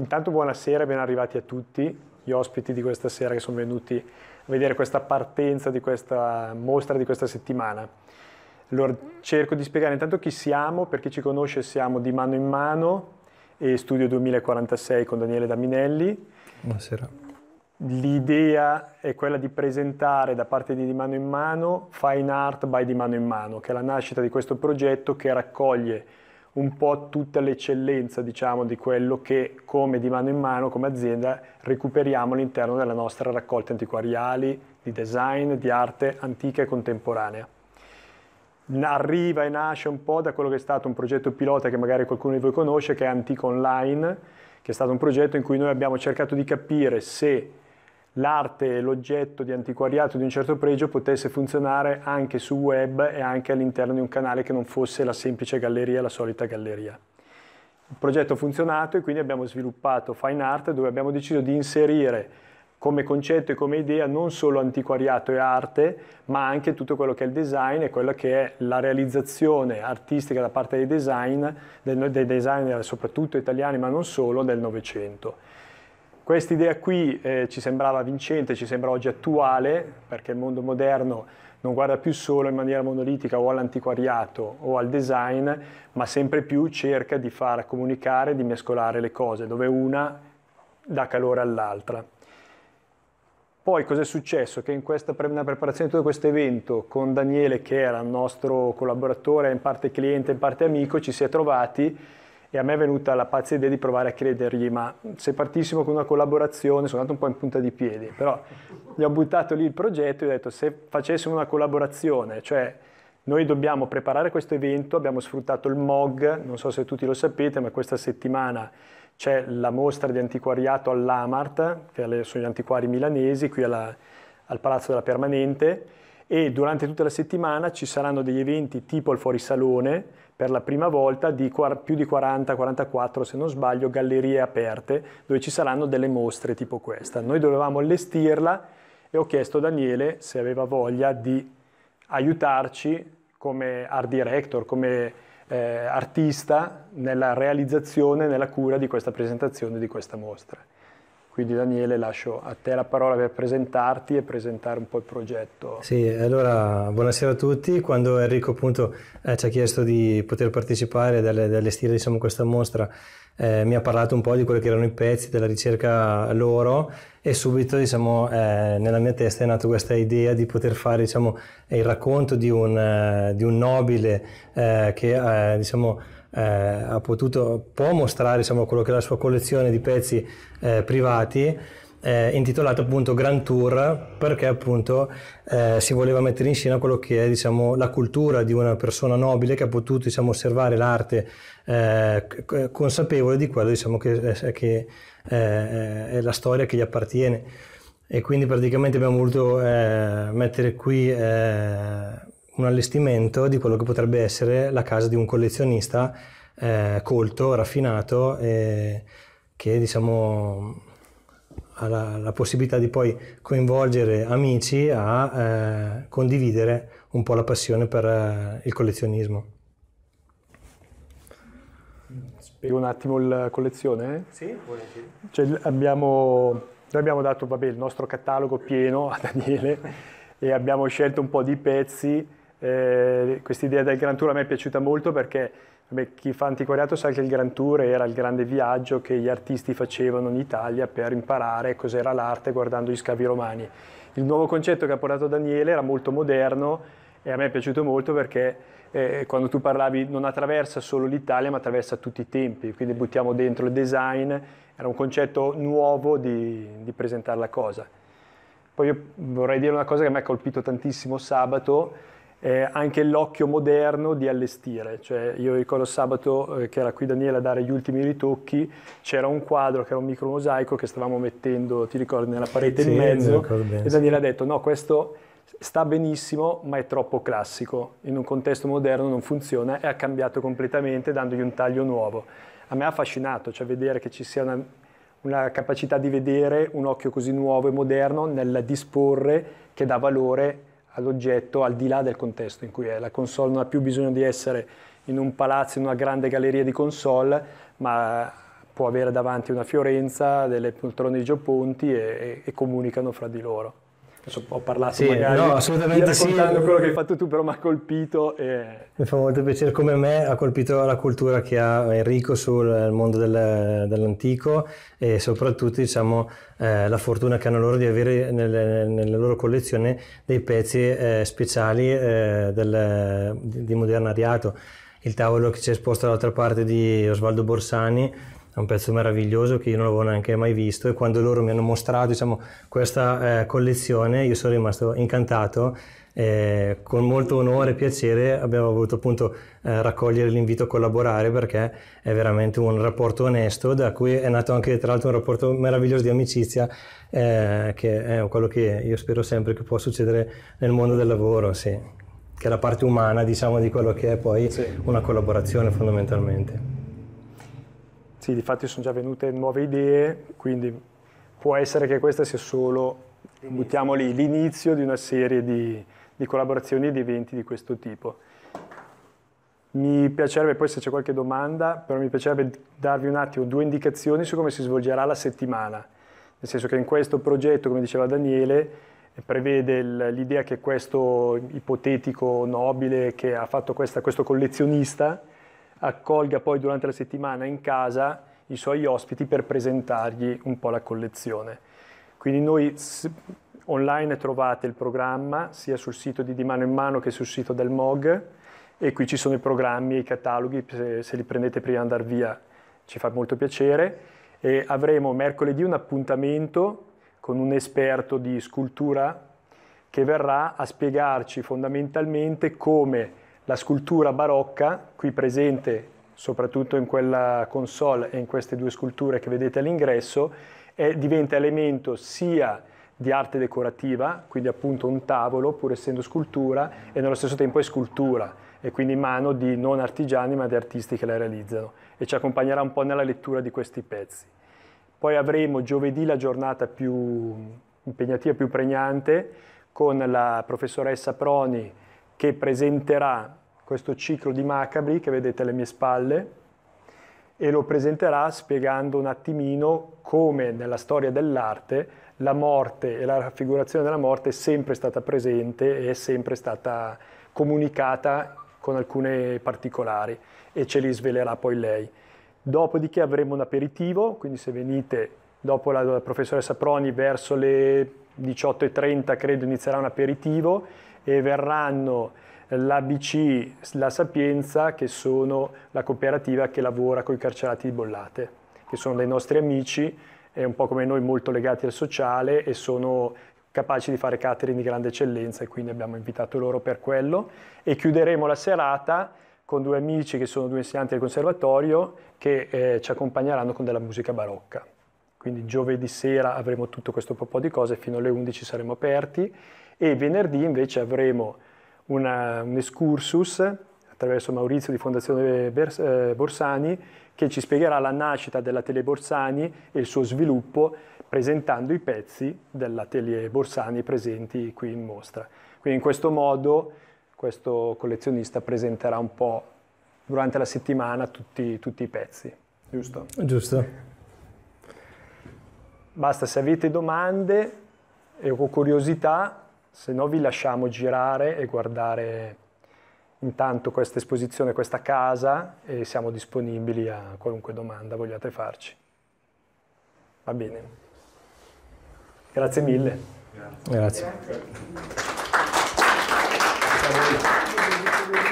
Intanto buonasera e ben arrivati a tutti gli ospiti di questa sera che sono venuti a vedere questa partenza di questa mostra di questa settimana. Allora cerco di spiegare intanto chi siamo, per chi ci conosce siamo di mano in mano e Studio 2046 con Daniele Daminelli. Buonasera. L'idea è quella di presentare da parte di Di Mano in Mano Fine Art by Di Mano in Mano, che è la nascita di questo progetto che raccoglie un po' tutta l'eccellenza diciamo, di quello che come di mano in mano come azienda recuperiamo all'interno della nostra raccolta antiquariali di design, di arte antica e contemporanea. Arriva e nasce un po' da quello che è stato un progetto pilota che magari qualcuno di voi conosce, che è Antico Online, che è stato un progetto in cui noi abbiamo cercato di capire se l'arte e l'oggetto di antiquariato di un certo pregio potesse funzionare anche sul web e anche all'interno di un canale che non fosse la semplice galleria, la solita galleria. Il progetto ha funzionato e quindi abbiamo sviluppato Fine Art dove abbiamo deciso di inserire come concetto e come idea non solo antiquariato e arte, ma anche tutto quello che è il design e quella che è la realizzazione artistica da parte dei design, dei designer soprattutto italiani, ma non solo, del Novecento. Questa idea qui eh, ci sembrava vincente, ci sembra oggi attuale, perché il mondo moderno non guarda più solo in maniera monolitica o all'antiquariato o al design, ma sempre più cerca di far comunicare, di mescolare le cose, dove una dà calore all'altra. Poi cos'è successo? Che in questa nella preparazione di tutto questo evento con Daniele, che era il nostro collaboratore, in parte cliente, in parte amico, ci si è trovati e a me è venuta la pazza idea di provare a credergli, ma se partissimo con una collaborazione sono andato un po' in punta di piedi, però gli ho buttato lì il progetto e ho detto se facessimo una collaborazione, cioè noi dobbiamo preparare questo evento, abbiamo sfruttato il MOG, non so se tutti lo sapete, ma questa settimana c'è la mostra di antiquariato all'Amart, che sono gli antiquari milanesi, qui alla, al Palazzo della Permanente, e durante tutta la settimana ci saranno degli eventi tipo il fuorisalone, per la prima volta di più di 40, 44 se non sbaglio, gallerie aperte dove ci saranno delle mostre tipo questa. Noi dovevamo allestirla e ho chiesto a Daniele se aveva voglia di aiutarci come art director, come eh, artista nella realizzazione, nella cura di questa presentazione, di questa mostra. Quindi Daniele lascio a te la parola per presentarti e presentare un po' il progetto. Sì, allora buonasera a tutti. Quando Enrico appunto eh, ci ha chiesto di poter partecipare, di allestire diciamo, questa mostra, eh, mi ha parlato un po' di quelli che erano i pezzi, della ricerca loro e subito diciamo, eh, nella mia testa è nata questa idea di poter fare diciamo, il racconto di un, eh, di un nobile eh, che eh, diciamo, eh, ha potuto, può mostrare diciamo, quello che è la sua collezione di pezzi eh, privati eh, intitolato appunto Grand Tour perché appunto eh, si voleva mettere in scena quello che è diciamo, la cultura di una persona nobile che ha potuto diciamo, osservare l'arte eh, consapevole di quello diciamo, che, eh, che eh, è la storia che gli appartiene e quindi praticamente abbiamo voluto eh, mettere qui un allestimento di quello che potrebbe essere la casa di un collezionista eh, colto, raffinato, eh, che diciamo, ha la, la, possibilità di poi coinvolgere amici a eh, condividere un po' la passione per eh, il collezionismo. Spiego un attimo la collezione? Sì, volentieri. Cioè, abbiamo, noi abbiamo dato vabbè, il nostro catalogo pieno a Daniele e abbiamo scelto un po' di pezzi eh, Questa idea del Grand Tour a me è piaciuta molto perché vabbè, chi fa antiquariato sa che il Grand Tour era il grande viaggio che gli artisti facevano in Italia per imparare cos'era l'arte guardando gli scavi romani. Il nuovo concetto che ha portato Daniele era molto moderno e a me è piaciuto molto perché eh, quando tu parlavi non attraversa solo l'Italia ma attraversa tutti i tempi, quindi buttiamo dentro il design, era un concetto nuovo di, di presentare la cosa. Poi vorrei dire una cosa che mi ha colpito tantissimo sabato, eh, anche l'occhio moderno di allestire. Cioè, io ricordo sabato eh, che era qui Daniele a dare gli ultimi ritocchi, c'era un quadro che era un micro mosaico che stavamo mettendo, ti ricordi, nella parete in mezzo e Daniele ha detto no, questo sta benissimo ma è troppo classico, in un contesto moderno non funziona e ha cambiato completamente dandogli un taglio nuovo. A me ha affascinato, cioè vedere che ci sia una, una capacità di vedere un occhio così nuovo e moderno nel disporre che dà valore a all'oggetto al di là del contesto in cui è. La console non ha più bisogno di essere in un palazzo, in una grande galleria di console, ma può avere davanti una Fiorenza, delle poltrone di Gioponti e, e, e comunicano fra di loro adesso ho parlato sì, magari no, assolutamente sì. quello che hai fatto tu, però mi ha colpito. E... Mi fa molto piacere, come me ha colpito la cultura che ha Enrico sul mondo del, dell'antico e soprattutto diciamo, eh, la fortuna che hanno loro di avere nelle, nella loro collezioni dei pezzi eh, speciali eh, del, di, di modernariato. Il tavolo che c'è esposto dall'altra parte di Osvaldo Borsani è un pezzo meraviglioso che io non avevo neanche mai visto e quando loro mi hanno mostrato diciamo, questa eh, collezione io sono rimasto incantato e con molto onore e piacere abbiamo voluto appunto eh, raccogliere l'invito a collaborare perché è veramente un rapporto onesto da cui è nato anche tra l'altro un rapporto meraviglioso di amicizia eh, che è quello che io spero sempre che può succedere nel mondo del lavoro, sì. che è la parte umana diciamo di quello che è poi sì. una collaborazione fondamentalmente. Sì, di fatto sono già venute nuove idee, quindi può essere che questa sia solo, buttiamo lì, l'inizio di una serie di, di collaborazioni e di eventi di questo tipo. Mi piacerebbe, poi se c'è qualche domanda, però mi piacerebbe darvi un attimo due indicazioni su come si svolgerà la settimana. Nel senso che in questo progetto, come diceva Daniele, prevede l'idea che questo ipotetico nobile che ha fatto questa, questo collezionista accolga poi durante la settimana in casa i suoi ospiti per presentargli un po' la collezione. Quindi noi online trovate il programma sia sul sito di Di Mano in Mano che sul sito del MOG e qui ci sono i programmi e i cataloghi, se, se li prendete prima di andare via ci fa molto piacere e avremo mercoledì un appuntamento con un esperto di scultura che verrà a spiegarci fondamentalmente come la scultura barocca qui presente soprattutto in quella console e in queste due sculture che vedete all'ingresso, diventa elemento sia di arte decorativa, quindi appunto un tavolo, pur essendo scultura, e nello stesso tempo è scultura, e quindi in mano di non artigiani ma di artisti che la realizzano, e ci accompagnerà un po' nella lettura di questi pezzi. Poi avremo giovedì la giornata più impegnativa, più pregnante, con la professoressa Proni che presenterà questo ciclo di Macabri che vedete alle mie spalle e lo presenterà spiegando un attimino come nella storia dell'arte la morte e la raffigurazione della morte è sempre stata presente e è sempre stata comunicata con alcune particolari e ce li svelerà poi lei. Dopodiché avremo un aperitivo, quindi se venite dopo la, la professoressa Proni verso le 18.30 credo inizierà un aperitivo e verranno l'ABC, la Sapienza, che sono la cooperativa che lavora con i carcerati di Bollate, che sono dei nostri amici, è un po' come noi molto legati al sociale e sono capaci di fare catering di grande eccellenza e quindi abbiamo invitato loro per quello e chiuderemo la serata con due amici che sono due insegnanti del conservatorio che eh, ci accompagneranno con della musica barocca quindi giovedì sera avremo tutto questo po' di cose, fino alle 11 saremo aperti e venerdì invece avremo una, un excursus attraverso Maurizio di Fondazione eh, Borsani che ci spiegherà la nascita dell'atelier Borsani e il suo sviluppo presentando i pezzi dell'atelier Borsani presenti qui in mostra. Quindi in questo modo questo collezionista presenterà un po' durante la settimana tutti, tutti i pezzi, giusto? Giusto basta se avete domande o curiosità, se no vi lasciamo girare e guardare intanto questa esposizione, questa casa e siamo disponibili a qualunque domanda vogliate farci. Va bene. Grazie mille. Grazie. Grazie. Grazie.